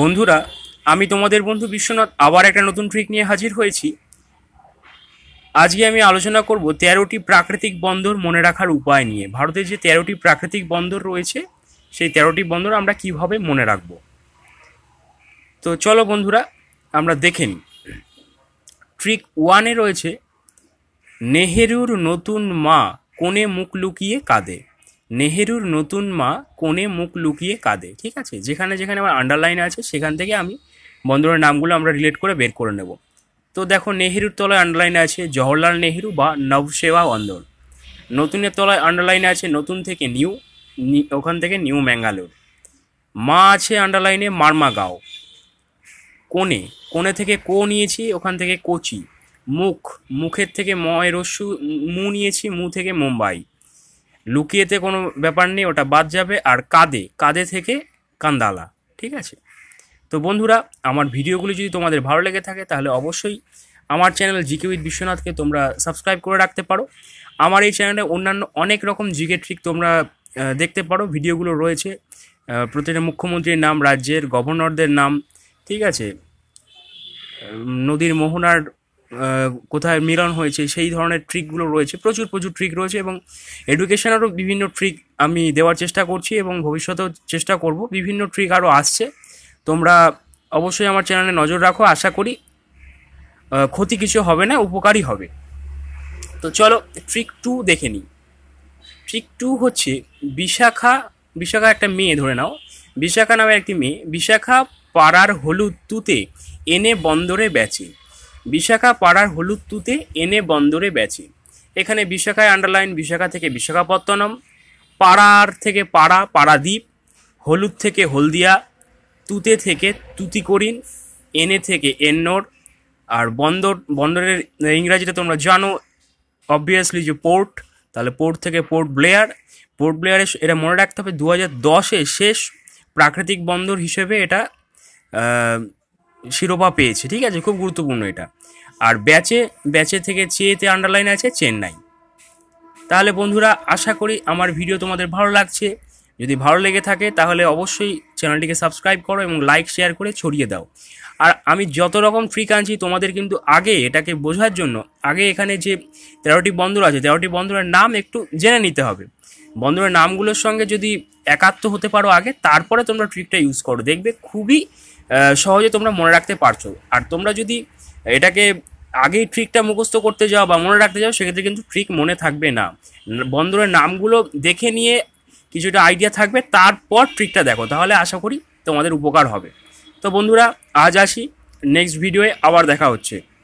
বন্ধুরা আমি তোমাদের বন্ধু বিশ্বনাথ আবার একটা নতুন ট্রিক নিয়ে হাজির হয়েছি আজকে আমি আলোচনা করব তেরোটি প্রাকৃতিক বন্দর মনে রাখার উপায় নিয়ে ভারতে যে তেরোটি প্রাকৃতিক বন্দর রয়েছে সেই তেরোটি বন্দর আমরা কিভাবে মনে রাখব তো চলো বন্ধুরা আমরা দেখে নিই ট্রিক ওয়ানে রয়েছে নেহেরুর নতুন মা কোণে মুখ লুকিয়ে কাঁদে নেহেরুর নতুন মা কোণে মুখ লুকিয়ে কাঁদে ঠিক আছে যেখানে যেখানে আমার আন্ডারলাইন আছে সেখান থেকে আমি বন্দরের নামগুলো আমরা রিলেট করে বের করে নেব তো দেখো নেহেরুর তলায় আন্ডারলাইন আছে জওহরলাল নেহেরু বা নবসেবা বন্দর নতুনের তলায় আন্ডারলাইন আছে নতুন থেকে নিউ ওখান থেকে নিউ ম্যাঙ্গালোর মা আছে আন্ডারলাইনে মারমাগাঁও কোণে কোণে থেকে কো নিয়েছি ওখান থেকে কোচি মুখ মুখের থেকে ময় রস্যু মু নিয়েছি মু থেকে মুম্বাই লুকিয়েতে কোনো ব্যাপার নেই ওটা বাদ যাবে আর কাঁদে কাঁদে থেকে কান্দালা ঠিক আছে তো বন্ধুরা আমার ভিডিওগুলি যদি তোমাদের ভালো লেগে থাকে তাহলে অবশ্যই আমার চ্যানেল জিকে উইথ বিশ্বনাথকে তোমরা সাবস্ক্রাইব করে রাখতে পারো আমার এই চ্যানেলে অন্যান্য অনেক রকম জিকে ট্রিক তোমরা দেখতে পারো ভিডিওগুলো রয়েছে প্রতিটা মুখ্যমন্ত্রীর নাম রাজ্যের গভর্নরদের নাম ঠিক আছে নদীর মোহনার কোথায় মিলন হয়েছে সেই ধরনের ট্রিকগুলো রয়েছে প্রচুর প্রচুর ট্রিক রয়েছে এবং এডুকেশনেরও বিভিন্ন ট্রিক আমি দেওয়ার চেষ্টা করছি এবং ভবিষ্যতেও চেষ্টা করব বিভিন্ন ট্রিক আরও আসছে তোমরা অবশ্যই আমার চ্যানেলে নজর রাখো আশা করি ক্ষতি কিছু হবে না উপকারই হবে তো চলো ট্রিক টু দেখে নিই ট্রিক টু হচ্ছে বিশাখা বিশাখা একটা মেয়ে ধরে নাও বিশাখা নামের একটি মেয়ে বিশাখা পাড়ার হলুদ তুতে এনে বন্দরে বেচে বিশাখাপাড়ার হলুদ তুতে এনে বন্দরে বেচে এখানে বিশাখায় আন্ডারলাইন বিশাখা থেকে বিশাখাপত্তনম পাড়ার থেকে পাড়া পাড়াদ্বীপ হলুদ থেকে হলদিয়া তুতে থেকে তুতিকরিন এনে থেকে এন্নোর আর বন্দর বন্দরের ইংরাজিটা তোমরা জানো অবভিয়াসলি যে পোর্ট তাহলে পোর্ট থেকে পোর্ট ব্লেয়ার পোর্ট ব্লেয়ারে এটা মনে রাখতে হবে দু হাজার দশে শেষ প্রাকৃতিক বন্দর হিসেবে এটা শিরোপা পেয়েছে ঠিক আছে খুব গুরুত্বপূর্ণ এটা আর ব্যাচে ব্যাচে থেকে চেয়েতে আন্ডারলাইন আছে চেন্নাই তাহলে বন্ধুরা আশা করি আমার ভিডিও তোমাদের ভালো লাগছে যদি ভালো লেগে থাকে তাহলে অবশ্যই চ্যানেলটিকে সাবস্ক্রাইব করো এবং লাইক শেয়ার করে ছড়িয়ে দাও আর আমি যত রকম ফ্রি কাঁচি তোমাদের কিন্তু আগে এটাকে বোঝার জন্য আগে এখানে যে তেরোটি বন্দর আছে তেরোটি বন্দরের নাম একটু জেনে নিতে হবে বন্দরের নামগুলোর সঙ্গে যদি একাত্ম হতে পারো আগে তারপরে তোমরা ট্রিকটা ইউজ করো দেখবে খুবই সহজে তোমরা মনে রাখতে পারছো আর তোমরা যদি এটাকে আগেই ট্রিকটা মুখস্থ করতে যাও বা মনে রাখতে যাও সেক্ষেত্রে কিন্তু ট্রিক মনে থাকবে না বন্দরের নামগুলো দেখে নিয়ে কিছুটা আইডিয়া থাকবে তারপর ট্রিকটা দেখো তাহলে আশা করি তোমাদের উপকার হবে তো বন্ধুরা আজ আসি নেক্সট ভিডিওয়ে আবার দেখা হচ্ছে